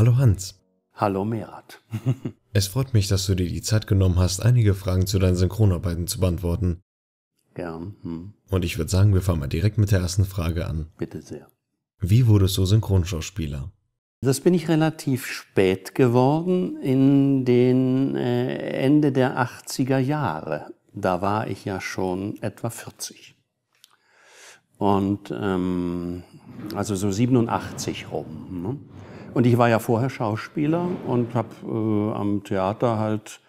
Hallo Hans. Hallo Merat. es freut mich, dass du dir die Zeit genommen hast, einige Fragen zu deinen Synchronarbeiten zu beantworten. Gern. Hm. Und ich würde sagen, wir fangen mal direkt mit der ersten Frage an. Bitte sehr. Wie wurdest du Synchronschauspieler? Das bin ich relativ spät geworden, in den äh, Ende der 80er Jahre. Da war ich ja schon etwa 40. Und ähm, also so 87 rum. Ne? Und ich war ja vorher Schauspieler und habe äh, am Theater halt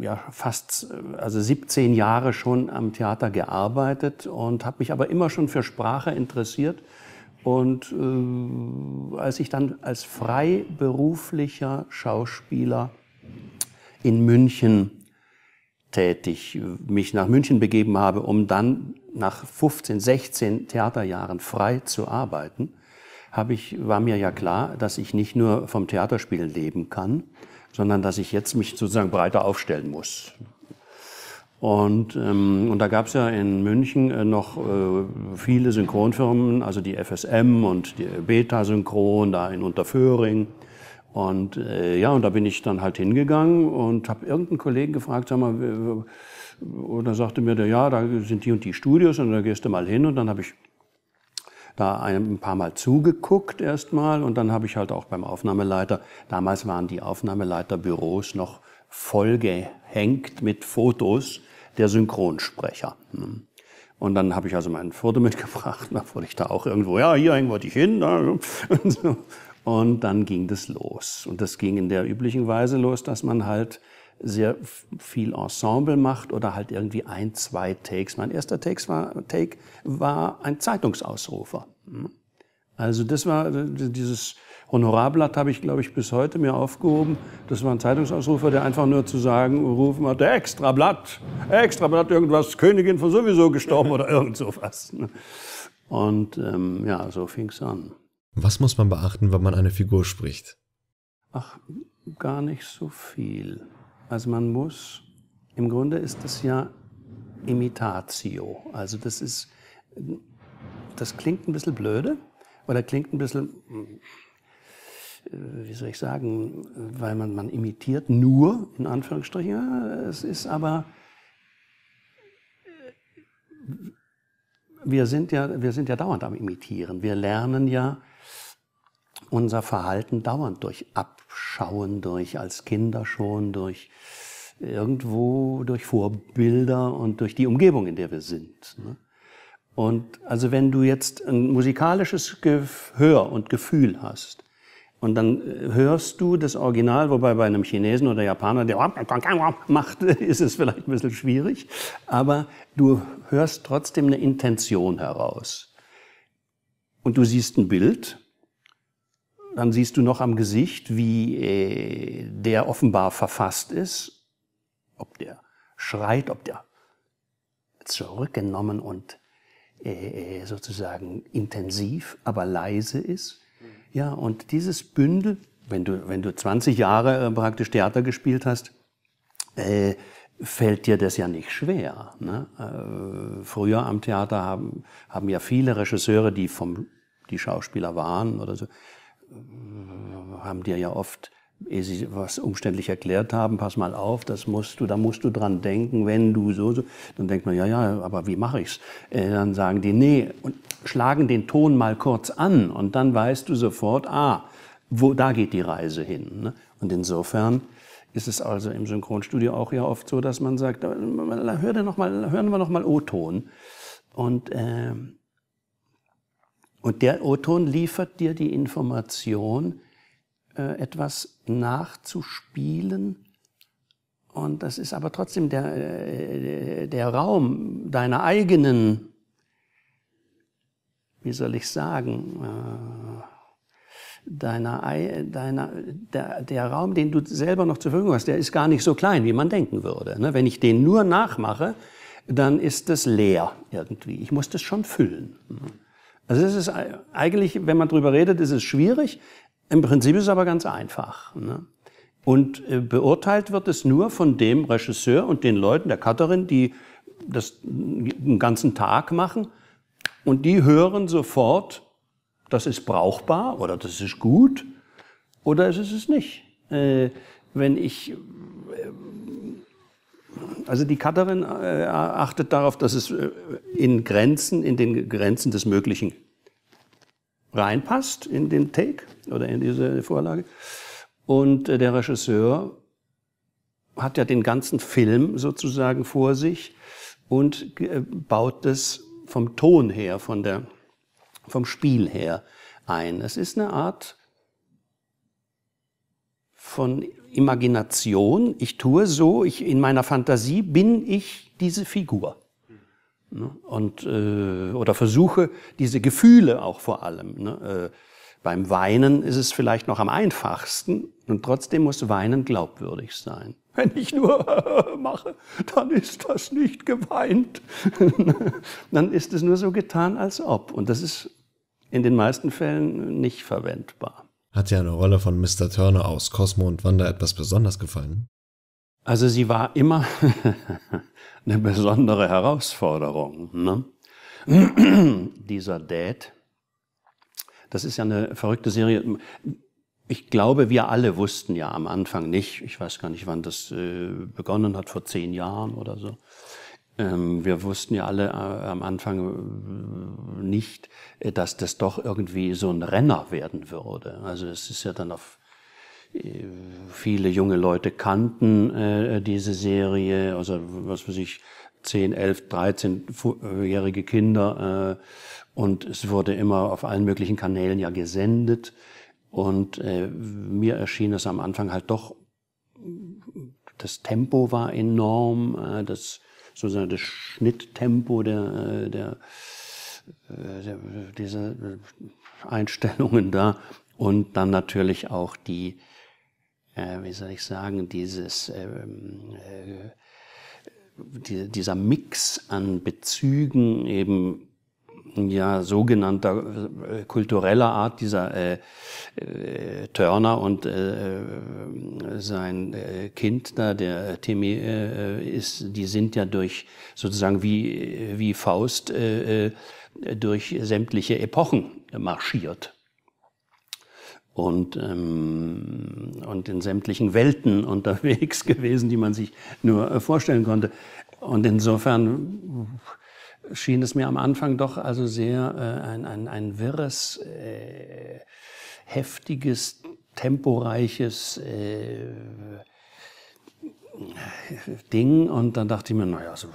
ja fast also 17 Jahre schon am Theater gearbeitet und habe mich aber immer schon für Sprache interessiert und äh, als ich dann als freiberuflicher Schauspieler in München tätig mich nach München begeben habe, um dann nach 15, 16 Theaterjahren frei zu arbeiten, habe ich, war mir ja klar, dass ich nicht nur vom Theaterspielen leben kann, sondern dass ich jetzt mich sozusagen breiter aufstellen muss. Und, ähm, und da gab es ja in München äh, noch äh, viele Synchronfirmen, also die FSM und die Beta Synchron da in Unterföhring. Und äh, ja, und da bin ich dann halt hingegangen und habe irgendeinen Kollegen gefragt, sag mal, oder sagte mir der, ja, da sind die und die Studios und da gehst du mal hin. Und dann habe ich da ein paar Mal zugeguckt erstmal und dann habe ich halt auch beim Aufnahmeleiter, damals waren die Aufnahmeleiterbüros noch vollgehängt mit Fotos der Synchronsprecher. Hm. Und dann habe ich also mein Foto mitgebracht, da wurde ich da auch irgendwo, ja, hier hängen wollte ich hin. Und, so. und dann ging das los. Und das ging in der üblichen Weise los, dass man halt sehr viel Ensemble macht oder halt irgendwie ein, zwei Takes. Mein erster Take war, Take war ein Zeitungsausrufer. Hm? Also das war äh, dieses Honorarblatt habe ich, glaube ich, bis heute mir aufgehoben. Das war ein Zeitungsausrufer, der einfach nur zu sagen rufen hat, extra Blatt, extra Blatt, irgendwas, Königin von sowieso gestorben oder irgend sowas. Ne? Und ähm, ja, so fing es an. Was muss man beachten, wenn man eine Figur spricht? Ach, gar nicht so viel. Also man muss, im Grunde ist das ja Imitatio. Also das ist, das klingt ein bisschen blöde oder klingt ein bisschen, äh, wie soll ich sagen, weil man, man imitiert nur, in Anführungsstrichen. Es ist aber, äh, wir sind, ja, wir sind ja dauernd am Imitieren. Wir lernen ja unser Verhalten dauernd durch Abschauen, durch als Kinder schon, durch irgendwo, durch Vorbilder und durch die Umgebung, in der wir sind. Ne? Und also wenn du jetzt ein musikalisches Gehör und Gefühl hast, und dann äh, hörst du das Original, wobei bei einem Chinesen oder Japaner, der macht, ist es vielleicht ein bisschen schwierig, aber du hörst trotzdem eine Intention heraus. Und du siehst ein Bild dann siehst du noch am Gesicht, wie äh, der offenbar verfasst ist, ob der schreit, ob der zurückgenommen und äh, äh, sozusagen intensiv, aber leise ist. Mhm. Ja, und dieses Bündel, wenn du, wenn du 20 Jahre praktisch Theater gespielt hast, äh, fällt dir das ja nicht schwer. Ne? Äh, früher am Theater haben, haben ja viele Regisseure, die vom die Schauspieler waren oder so, haben dir ja oft, ehe sie was umständlich erklärt haben, pass mal auf, das musst du, da musst du dran denken, wenn du so, so. Dann denkt man, ja, ja, aber wie mache ich's? Äh, dann sagen die, nee, und schlagen den Ton mal kurz an und dann weißt du sofort, ah, wo, da geht die Reise hin. Ne? Und insofern ist es also im Synchronstudio auch ja oft so, dass man sagt, äh, hör dir noch mal, hören wir noch mal O-Ton. Und, äh, und der O-Ton liefert dir die Information, äh, etwas nachzuspielen. Und das ist aber trotzdem der, äh, der Raum deiner eigenen, wie soll ich sagen, äh, deiner, deiner, der, der Raum, den du selber noch zur Verfügung hast, der ist gar nicht so klein, wie man denken würde. Ne? Wenn ich den nur nachmache, dann ist das leer irgendwie. Ich muss das schon füllen. Also es ist eigentlich, wenn man drüber redet, ist es schwierig. Im Prinzip ist es aber ganz einfach. Ne? Und äh, beurteilt wird es nur von dem Regisseur und den Leuten, der Cutterin, die das einen ganzen Tag machen. Und die hören sofort, das ist brauchbar oder das ist gut oder es ist es nicht. Äh, wenn ich äh, also die Cutterin äh, achtet darauf, dass es äh, in Grenzen, in den Grenzen des Möglichen reinpasst in den Take oder in diese Vorlage. Und äh, der Regisseur hat ja den ganzen Film sozusagen vor sich und baut es vom Ton her, von der, vom Spiel her ein. Es ist eine Art von Imagination, ich tue so, ich, in meiner Fantasie bin ich diese Figur. Ne? Und, äh, oder versuche diese Gefühle auch vor allem. Ne? Äh, beim Weinen ist es vielleicht noch am einfachsten und trotzdem muss Weinen glaubwürdig sein. Wenn ich nur äh, mache, dann ist das nicht geweint. dann ist es nur so getan, als ob. Und das ist in den meisten Fällen nicht verwendbar. Hat dir eine Rolle von Mr. Turner aus Cosmo und Wanda etwas besonders gefallen? Also sie war immer eine besondere Herausforderung. Ne? Dieser Dad, das ist ja eine verrückte Serie. Ich glaube, wir alle wussten ja am Anfang nicht, ich weiß gar nicht, wann das äh, begonnen hat, vor zehn Jahren oder so, ähm, wir wussten ja alle äh, am Anfang äh, nicht, äh, dass das doch irgendwie so ein Renner werden würde. Also es ist ja dann auf viele junge Leute kannten diese Serie, also was weiß ich, 10, 11, 13-jährige Kinder und es wurde immer auf allen möglichen Kanälen ja gesendet und mir erschien es am Anfang halt doch, das Tempo war enorm, das sozusagen das Schnitttempo der, äh, der, äh, der, dieser äh, Einstellungen da und dann natürlich auch die, äh, wie soll ich sagen, dieses, äh, äh, die, dieser Mix an Bezügen eben ja, sogenannter äh, kultureller Art, dieser äh, äh, Turner und äh, äh sein äh, Kind da, der äh, Timmy, ist, die sind ja durch sozusagen wie, wie Faust äh, durch sämtliche Epochen marschiert. Und, ähm, und in sämtlichen Welten unterwegs gewesen, die man sich nur vorstellen konnte. Und insofern schien es mir am Anfang doch also sehr äh, ein, ein, ein wirres, äh, heftiges, temporeiches äh, Ding. Und dann dachte ich mir, naja, so,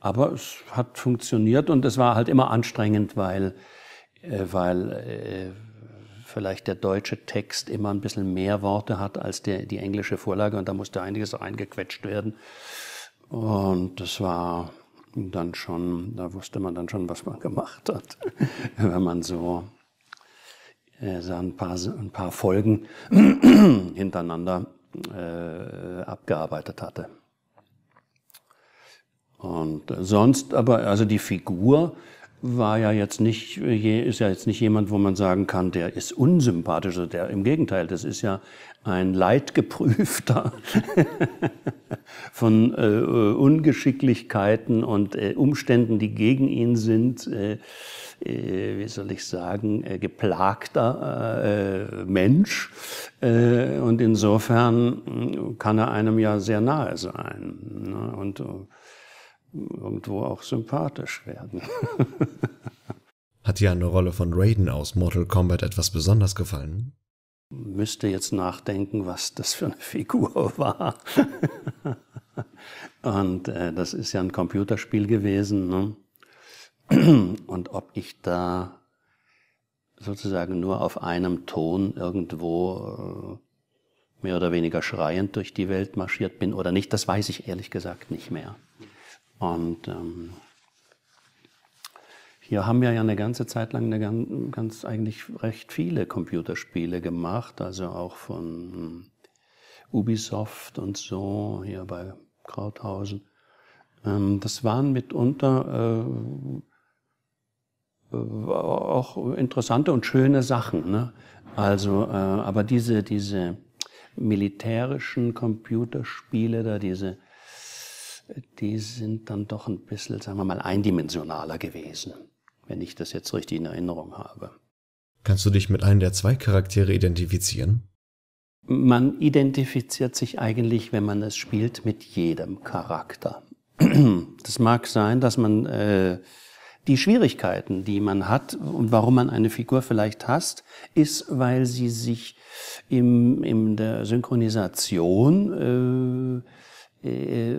aber es hat funktioniert und es war halt immer anstrengend, weil, äh, weil äh, vielleicht der deutsche Text immer ein bisschen mehr Worte hat als der, die englische Vorlage und da musste einiges eingequetscht werden. Und das war dann schon, da wusste man dann schon, was man gemacht hat, wenn man so äh, ein, paar, ein paar Folgen hintereinander äh, abgearbeitet hatte. Und äh, sonst aber, also die Figur, war ja jetzt nicht, ist ja jetzt nicht jemand, wo man sagen kann, der ist unsympathisch. Also der, Im Gegenteil, das ist ja ein leidgeprüfter von äh, äh, Ungeschicklichkeiten und äh, Umständen, die gegen ihn sind, äh, äh wie soll ich sagen, äh, geplagter Mensch. und insofern kann er einem ja sehr nahe sein. Ne? Und irgendwo auch sympathisch werden. Hat dir eine Rolle von Raiden aus Mortal Kombat etwas besonders gefallen? Müsste jetzt nachdenken, was das für eine Figur war. Und äh, das ist ja ein Computerspiel gewesen. Ne? Und ob ich da sozusagen nur auf einem Ton irgendwo äh, mehr oder weniger schreiend durch die Welt marschiert bin oder nicht, das weiß ich ehrlich gesagt nicht mehr. Und ähm, hier haben wir ja eine ganze Zeit lang eine ganz, ganz eigentlich recht viele Computerspiele gemacht, also auch von Ubisoft und so, hier bei Krauthausen. Ähm, das waren mitunter äh, äh auch interessante und schöne Sachen. Ne? Also, äh, aber diese, diese militärischen Computerspiele da, diese die sind dann doch ein bisschen, sagen wir mal, eindimensionaler gewesen, wenn ich das jetzt richtig in Erinnerung habe. Kannst du dich mit einem der zwei Charaktere identifizieren? Man identifiziert sich eigentlich, wenn man es spielt, mit jedem Charakter. Das mag sein, dass man äh, die Schwierigkeiten, die man hat und warum man eine Figur vielleicht hasst, ist, weil sie sich im, in der Synchronisation äh, äh,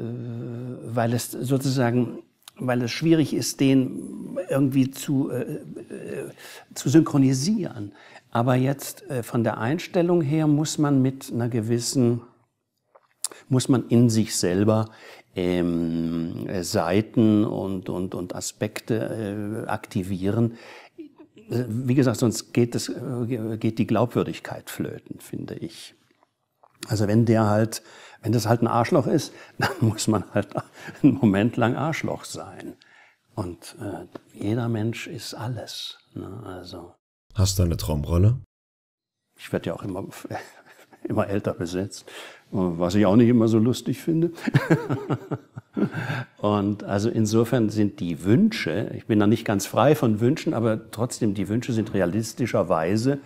weil es sozusagen weil es schwierig ist, den irgendwie zu, äh, äh, zu synchronisieren. Aber jetzt äh, von der Einstellung her muss man mit einer gewissen, muss man in sich selber ähm, Seiten und, und, und Aspekte äh, aktivieren. Wie gesagt, sonst geht, das, geht die Glaubwürdigkeit flöten, finde ich. Also wenn der halt wenn das halt ein Arschloch ist, dann muss man halt einen Moment lang Arschloch sein. Und äh, jeder Mensch ist alles. Ne? Also. Hast du eine Traumrolle? Ich werde ja auch immer, immer älter besetzt, was ich auch nicht immer so lustig finde. Und also insofern sind die Wünsche, ich bin da nicht ganz frei von Wünschen, aber trotzdem die Wünsche sind realistischerweise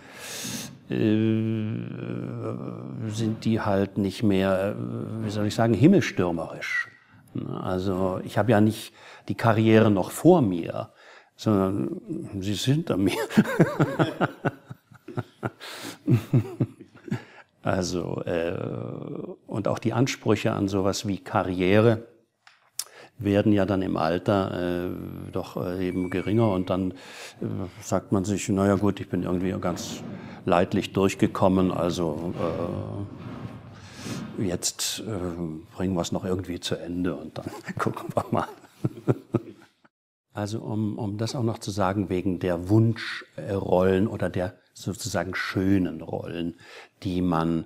äh, sind die halt nicht mehr, äh, wie soll ich sagen, himmelstürmerisch. Also ich habe ja nicht die Karriere noch vor mir, sondern sie ist hinter mir. also äh, und auch die Ansprüche an sowas wie Karriere werden ja dann im Alter äh, doch äh, eben geringer und dann äh, sagt man sich, naja gut, ich bin irgendwie ganz leidlich durchgekommen. Also äh, jetzt äh, bringen wir es noch irgendwie zu Ende und dann gucken wir mal. Also um, um das auch noch zu sagen, wegen der Wunschrollen oder der sozusagen schönen Rollen, die man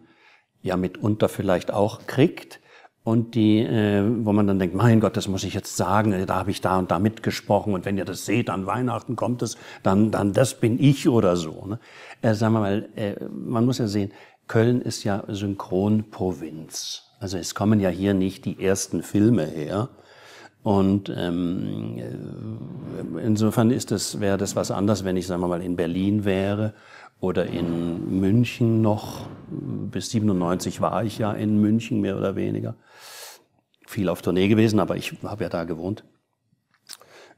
ja mitunter vielleicht auch kriegt, und die, äh, wo man dann denkt, mein Gott, das muss ich jetzt sagen, äh, da habe ich da und da mitgesprochen und wenn ihr das seht, an Weihnachten kommt es, dann, dann das bin ich oder so. Ne? Äh, sagen wir mal, äh, man muss ja sehen, Köln ist ja Synchronprovinz. Also es kommen ja hier nicht die ersten Filme her. Und ähm, äh, insofern ist das, wäre das was anderes, wenn ich, sagen wir mal, in Berlin wäre oder in München noch. Bis 97 war ich ja in München, mehr oder weniger. Viel auf Tournee gewesen, aber ich habe ja da gewohnt.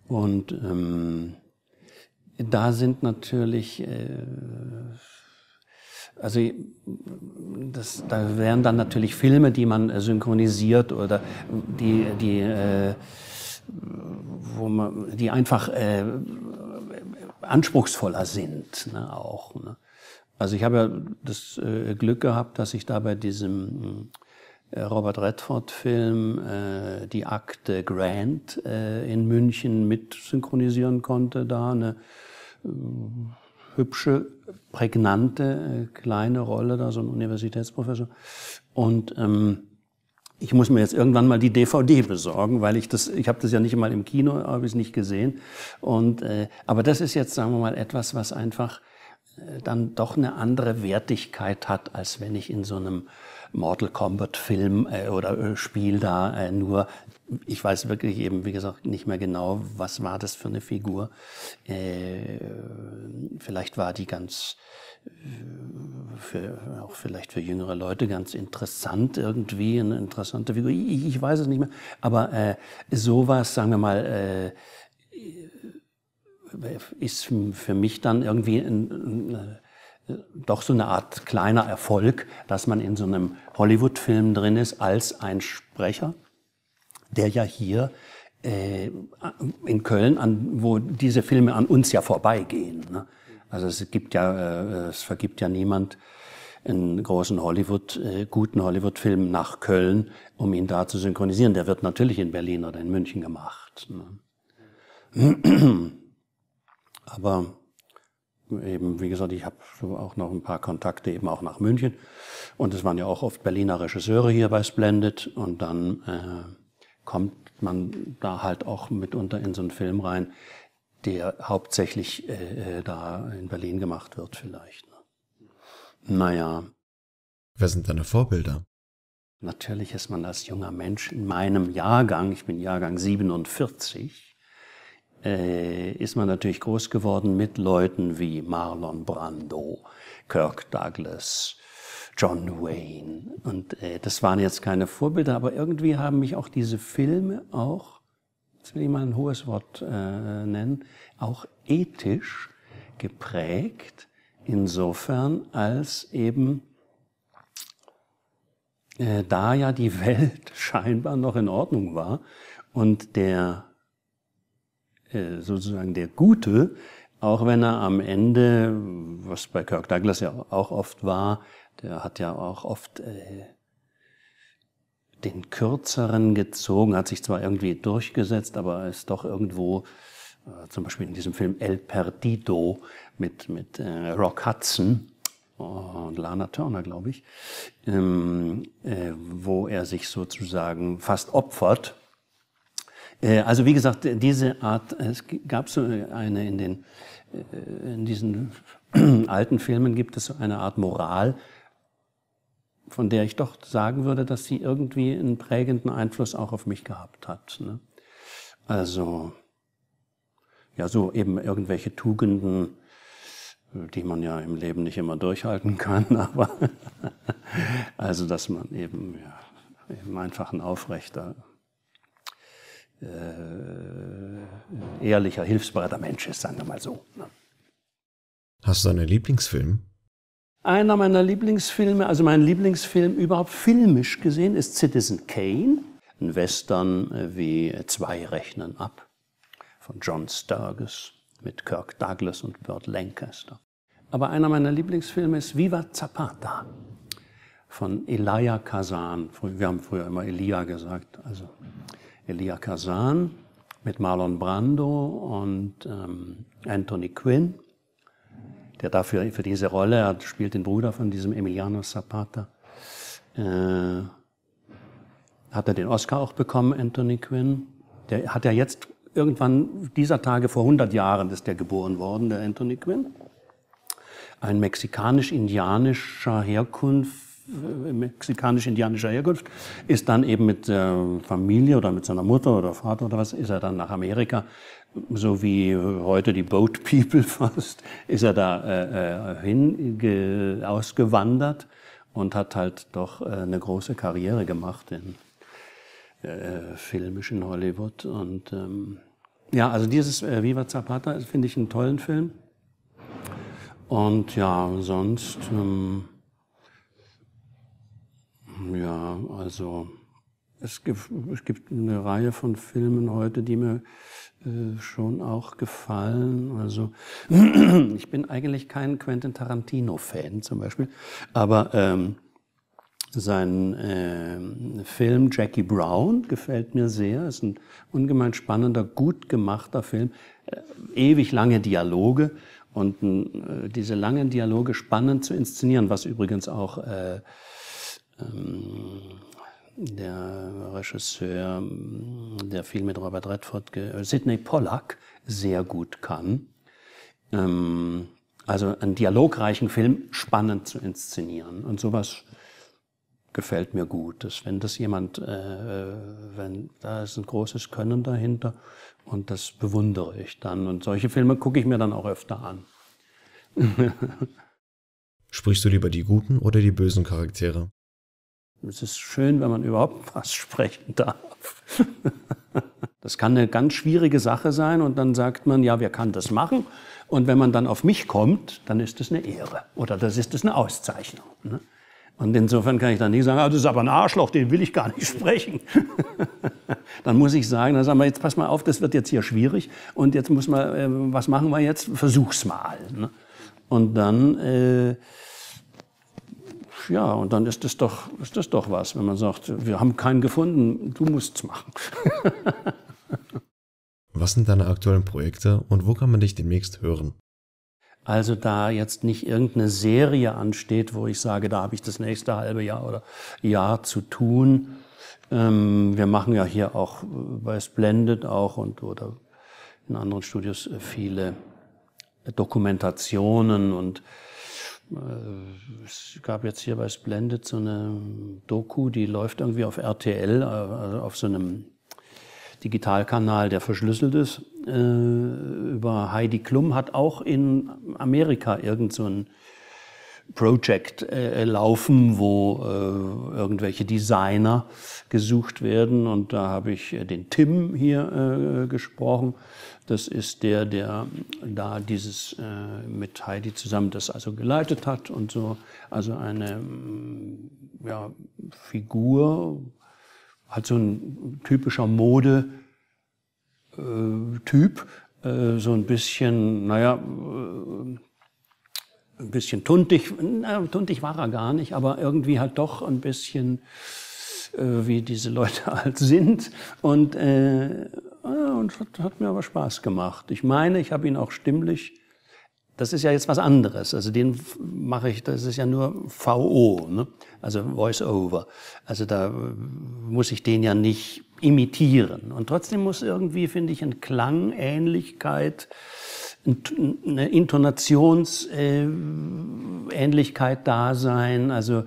Und ähm, da sind natürlich, äh, also das, da wären dann natürlich Filme, die man äh, synchronisiert oder die, die, äh, wo man, die einfach äh, anspruchsvoller sind, ne, auch. Ne. Also ich habe ja das äh, Glück gehabt, dass ich da bei diesem äh, Robert Redford-Film äh, die Akte Grant äh, in München mit synchronisieren konnte. Da eine äh, hübsche, prägnante äh, kleine Rolle, da so ein Universitätsprofessor. Und ähm, ich muss mir jetzt irgendwann mal die DVD besorgen, weil ich das, ich habe das ja nicht mal im Kino, habe ich nicht gesehen. Und, äh, aber das ist jetzt, sagen wir mal, etwas, was einfach äh, dann doch eine andere Wertigkeit hat, als wenn ich in so einem Mortal Kombat Film äh, oder äh, Spiel da äh, nur. Ich weiß wirklich eben, wie gesagt, nicht mehr genau, was war das für eine Figur. Äh, vielleicht war die ganz äh, für, auch vielleicht für jüngere Leute ganz interessant irgendwie, eine interessante Figur. Ich, ich weiß es nicht mehr. Aber äh, sowas, sagen wir mal, äh, ist für mich dann irgendwie ein, ein äh, doch so eine Art kleiner Erfolg, dass man in so einem Hollywood-Film drin ist als ein Sprecher, der ja hier äh, in Köln, an, wo diese Filme an uns ja vorbeigehen. Ne? Also es gibt ja, äh, es vergibt ja niemand einen großen Hollywood, äh, guten Hollywood-Film nach Köln, um ihn da zu synchronisieren. Der wird natürlich in Berlin oder in München gemacht. Ne? Aber eben, wie gesagt, ich habe auch noch ein paar Kontakte eben auch nach München. Und es waren ja auch oft Berliner Regisseure hier bei Splendid. Und dann äh, kommt man da halt auch mitunter in so einen Film rein, der hauptsächlich äh, äh da in Berlin gemacht wird vielleicht. Ne? Naja. Wer sind deine Vorbilder? Natürlich ist man als junger Mensch in meinem Jahrgang, ich bin Jahrgang 47, äh, ist man natürlich groß geworden mit Leuten wie Marlon Brando, Kirk Douglas, John Wayne. Und äh, das waren jetzt keine Vorbilder, aber irgendwie haben mich auch diese Filme auch, jetzt will ich mal ein hohes Wort äh, nennen, auch ethisch geprägt, insofern als eben äh, da ja die Welt scheinbar noch in Ordnung war und der äh, sozusagen der Gute, auch wenn er am Ende, was bei Kirk Douglas ja auch oft war, der hat ja auch oft äh, den Kürzeren gezogen, hat sich zwar irgendwie durchgesetzt, aber ist doch irgendwo, äh, zum Beispiel in diesem Film El Perdido mit, mit äh, Rock Hudson, und Lana Turner, glaube ich, ähm, äh, wo er sich sozusagen fast opfert äh, also wie gesagt, diese Art, es gab so eine in den, äh, in diesen alten Filmen gibt es so eine Art Moral, von der ich doch sagen würde, dass sie irgendwie einen prägenden Einfluss auch auf mich gehabt hat. Ne? Also, ja, so eben irgendwelche Tugenden, die man ja im Leben nicht immer durchhalten kann, aber also, dass man eben, ja, im einfachen aufrechter äh, ehrlicher, hilfsbereiter Mensch ist, sagen wir mal so. Ne? Hast du einen Lieblingsfilm? Einer meiner Lieblingsfilme, also mein Lieblingsfilm überhaupt filmisch gesehen, ist Citizen Kane, ein Western äh, wie Zwei Rechnen ab von John Sturges mit Kirk Douglas und Burt Lancaster. Aber einer meiner Lieblingsfilme ist Viva Zapata von Elia Kazan. Wir haben früher immer Elia gesagt, also Elia Kazan, mit Marlon Brando und ähm, Anthony Quinn, der dafür für diese Rolle, er spielt den Bruder von diesem Emiliano Zapata, äh, hat er den Oscar auch bekommen, Anthony Quinn. Der hat ja jetzt irgendwann dieser Tage vor 100 Jahren ist der geboren worden, der Anthony Quinn. Ein mexikanisch-indianischer Herkunft mexikanisch-indianischer Herkunft, ist dann eben mit äh, Familie oder mit seiner Mutter oder Vater oder was, ist er dann nach Amerika, so wie heute die Boat People fast, ist er da äh, äh hin ausgewandert und hat halt doch äh, eine große Karriere gemacht in äh, filmischen Hollywood. Und ähm, ja, also dieses äh, Viva Zapata finde ich einen tollen Film. Und ja, sonst... Ähm, ja. Also es gibt, es gibt eine Reihe von Filmen heute, die mir äh, schon auch gefallen. Also ich bin eigentlich kein Quentin Tarantino-Fan zum Beispiel, aber ähm, sein äh, Film Jackie Brown gefällt mir sehr. Ist ein ungemein spannender, gut gemachter Film. Äh, ewig lange Dialoge und äh, diese langen Dialoge spannend zu inszenieren, was übrigens auch äh, ähm, der Regisseur der viel mit Robert Redford, äh, Sidney Pollack, sehr gut kann. Ähm, also einen dialogreichen Film spannend zu inszenieren. Und sowas gefällt mir gut. Dass, wenn das jemand, äh, äh wenn da ist ein großes Können dahinter und das bewundere ich dann. Und solche Filme gucke ich mir dann auch öfter an. Sprichst du lieber die guten oder die bösen Charaktere? Es ist schön, wenn man überhaupt was sprechen darf. Das kann eine ganz schwierige Sache sein und dann sagt man, ja, wer kann das machen. Und wenn man dann auf mich kommt, dann ist das eine Ehre oder das ist das eine Auszeichnung. Ne? Und insofern kann ich dann nicht sagen, ah, das ist aber ein Arschloch, den will ich gar nicht sprechen. dann muss ich sagen, dann sagen wir, jetzt pass mal auf, das wird jetzt hier schwierig und jetzt muss man, äh, was machen wir jetzt? Versuch's mal. Ne? Und dann äh, ja, und dann ist das, doch, ist das doch was, wenn man sagt, wir haben keinen gefunden, du musst es machen. was sind deine aktuellen Projekte und wo kann man dich demnächst hören? Also da jetzt nicht irgendeine Serie ansteht, wo ich sage, da habe ich das nächste halbe Jahr oder Jahr zu tun. Ähm, wir machen ja hier auch äh, bei Splendid auch und oder in anderen Studios äh, viele Dokumentationen und es gab jetzt hier bei Splendid so eine Doku, die läuft irgendwie auf RTL, äh, also auf so einem Digitalkanal, der verschlüsselt ist, äh, über Heidi Klum, hat auch in Amerika irgend so ein Project äh, laufen, wo äh, irgendwelche Designer gesucht werden. Und da habe ich äh, den Tim hier äh, gesprochen. Das ist der, der da dieses äh, mit Heidi zusammen das also geleitet hat und so. Also eine mm, ja, Figur, hat so ein typischer Mode-Typ, äh, äh, so ein bisschen, naja, äh, ein bisschen tuntig, na, tuntig war er gar nicht, aber irgendwie halt doch ein bisschen, äh, wie diese Leute halt sind. Und, äh, äh, und hat, hat mir aber Spaß gemacht. Ich meine, ich habe ihn auch stimmlich das ist ja jetzt was anderes. Also den mache ich, das ist ja nur VO, ne? also Voice-Over. Also da äh, muss ich den ja nicht imitieren. Und trotzdem muss irgendwie, finde ich, eine Klangähnlichkeit eine Intonationsähnlichkeit äh, da sein. Also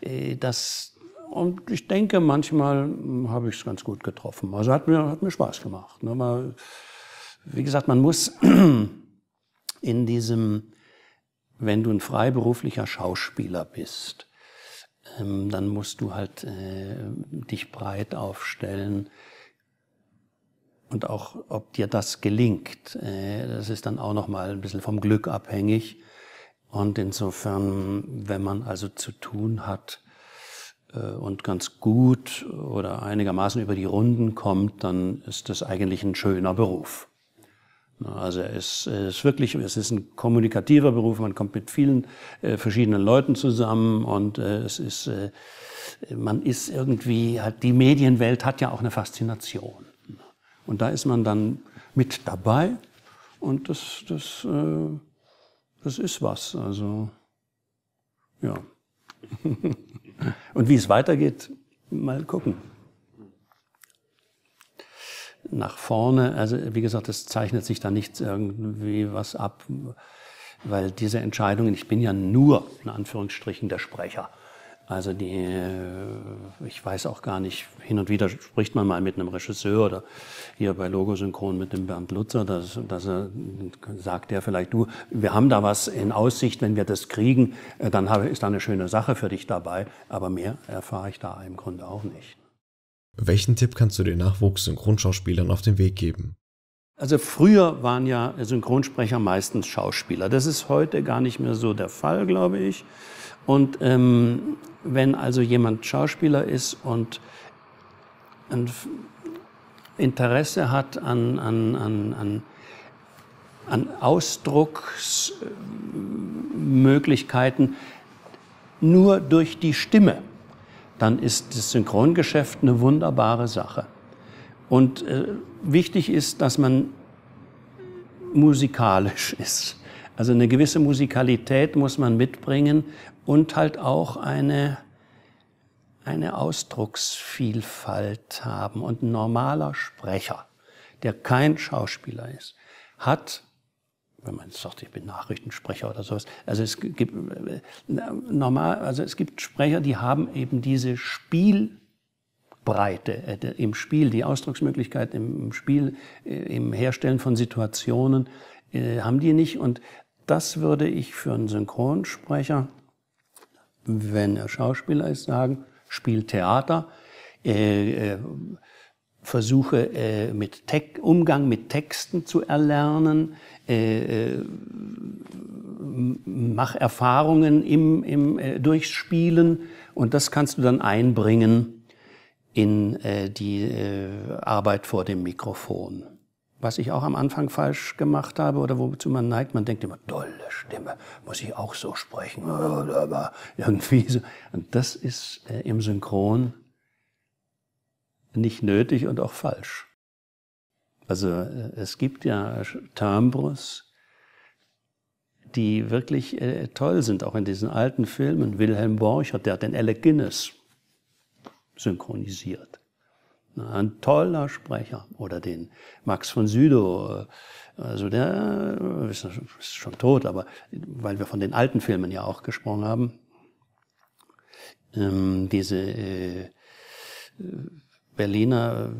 äh, das und ich denke, manchmal habe ich es ganz gut getroffen. Also hat mir, hat mir Spaß gemacht. Ne? wie gesagt, man muss in diesem, wenn du ein freiberuflicher Schauspieler bist, ähm, dann musst du halt äh, dich breit aufstellen und auch ob dir das gelingt. Äh, das ist dann auch nochmal ein bisschen vom Glück abhängig. Und insofern, wenn man also zu tun hat äh, und ganz gut oder einigermaßen über die Runden kommt, dann ist das eigentlich ein schöner Beruf. Also es ist wirklich, es ist ein kommunikativer Beruf, man kommt mit vielen äh, verschiedenen Leuten zusammen und äh, es ist, äh, man ist irgendwie, halt, die Medienwelt hat ja auch eine Faszination. Und da ist man dann mit dabei und das, das, äh, das ist was. Also, ja. und wie es weitergeht, mal gucken. Nach vorne, also wie gesagt, es zeichnet sich da nichts irgendwie was ab, weil diese Entscheidungen, ich bin ja nur in Anführungsstrichen der Sprecher also die, äh, ich weiß auch gar nicht, hin und wieder spricht man mal mit einem Regisseur oder hier bei Logosynchron mit dem Bernd Lutzer, dass, dass er, sagt der vielleicht, du, wir haben da was in Aussicht, wenn wir das kriegen, äh, dann ist da eine schöne Sache für dich dabei, aber mehr erfahre ich da im Grunde auch nicht. Welchen Tipp kannst du den Nachwuchs-Synchronschauspielern auf den Weg geben? Also früher waren ja Synchronsprecher meistens Schauspieler. Das ist heute gar nicht mehr so der Fall, glaube ich. Und ähm, wenn also jemand Schauspieler ist und ein Interesse hat an, an, an, an, an Ausdrucksmöglichkeiten nur durch die Stimme, dann ist das Synchrongeschäft eine wunderbare Sache. Und äh, wichtig ist, dass man musikalisch ist. Also eine gewisse Musikalität muss man mitbringen und halt auch eine, eine Ausdrucksvielfalt haben. Und ein normaler Sprecher, der kein Schauspieler ist, hat wenn man jetzt sagt, ich bin Nachrichtensprecher oder sowas. Also es gibt normal, also es gibt Sprecher, die haben eben diese Spielbreite äh, im Spiel, die Ausdrucksmöglichkeit im Spiel, äh, im Herstellen von Situationen, äh, haben die nicht. Und das würde ich für einen Synchronsprecher, wenn er Schauspieler ist, sagen, spiel Theater, äh, äh, versuche äh, mit Tech, Umgang mit Texten zu erlernen, äh, äh, mach Erfahrungen im, im, äh, durchs Spielen und das kannst du dann einbringen in die Arbeit vor dem Mikrofon. Was ich auch am Anfang falsch gemacht habe oder wozu man neigt, man denkt immer, dolle Stimme, muss ich auch so sprechen. Irgendwie so. Und das ist äh, im Synchron nicht nötig und auch falsch. Also äh, es gibt ja Timbres, die wirklich äh, toll sind, auch in diesen alten Filmen. Wilhelm Borchert, der hat den Alec Guinness synchronisiert. Ein toller Sprecher. Oder den Max von Südow. Äh, also der äh, ist schon tot, aber weil wir von den alten Filmen ja auch gesprochen haben. Ähm, diese äh, Berliner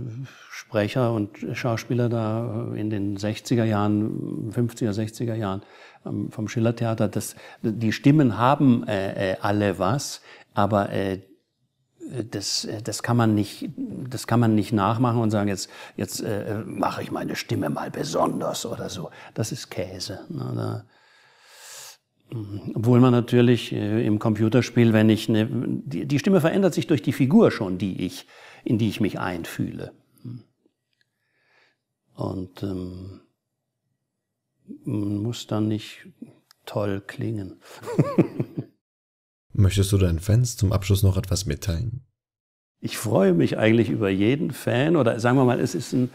Sprecher und Schauspieler da in den 60er Jahren, 50er, 60er Jahren ähm, vom Schillertheater, das, die Stimmen haben äh, äh alle was, aber äh, äh, das, äh, das, kann man nicht, das kann man nicht nachmachen und sagen, jetzt, jetzt äh, mache ich meine Stimme mal besonders oder so. Das ist Käse. Ne? Mhm. Obwohl man natürlich äh, im Computerspiel, wenn ich ne, die, die, Stimme verändert sich durch die Figur schon, die ich, in die ich mich einfühle. Mhm. Und ähm, muss dann nicht toll klingen. Möchtest du deinen Fans zum Abschluss noch etwas mitteilen? Ich freue mich eigentlich über jeden Fan oder sagen wir mal, es ist ein,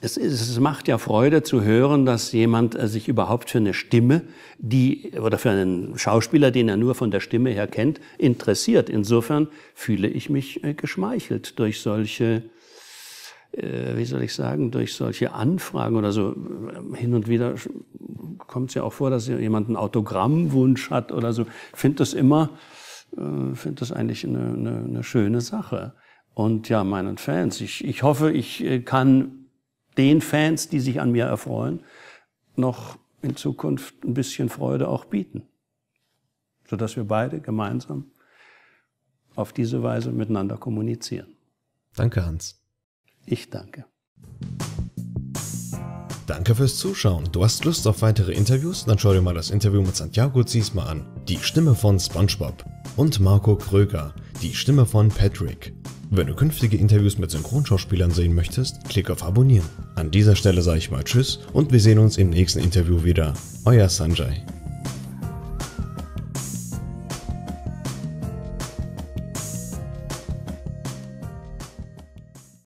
es, ist, es, macht ja Freude zu hören, dass jemand äh, sich überhaupt für eine Stimme, die oder für einen Schauspieler, den er nur von der Stimme her kennt, interessiert. Insofern fühle ich mich äh, geschmeichelt durch solche äh, wie soll ich sagen, durch solche Anfragen oder so, äh, hin und wieder kommt es ja auch vor, dass jemand einen Autogrammwunsch hat oder so. finde das immer, äh, finde das eigentlich eine, eine, eine, schöne Sache. Und ja, meinen Fans, ich, ich hoffe, ich kann den Fans, die sich an mir erfreuen, noch in Zukunft ein bisschen Freude auch bieten. Sodass wir beide gemeinsam auf diese Weise miteinander kommunizieren. Danke, Hans. Ich danke. Danke fürs Zuschauen. Du hast Lust auf weitere Interviews? Dann schau dir mal das Interview mit Santiago Ziesma an. Die Stimme von SpongeBob. Und Marco Kröger. Die Stimme von Patrick. Wenn du künftige Interviews mit Synchronschauspielern sehen möchtest, klick auf Abonnieren. An dieser Stelle sage ich mal Tschüss und wir sehen uns im nächsten Interview wieder. Euer Sanjay.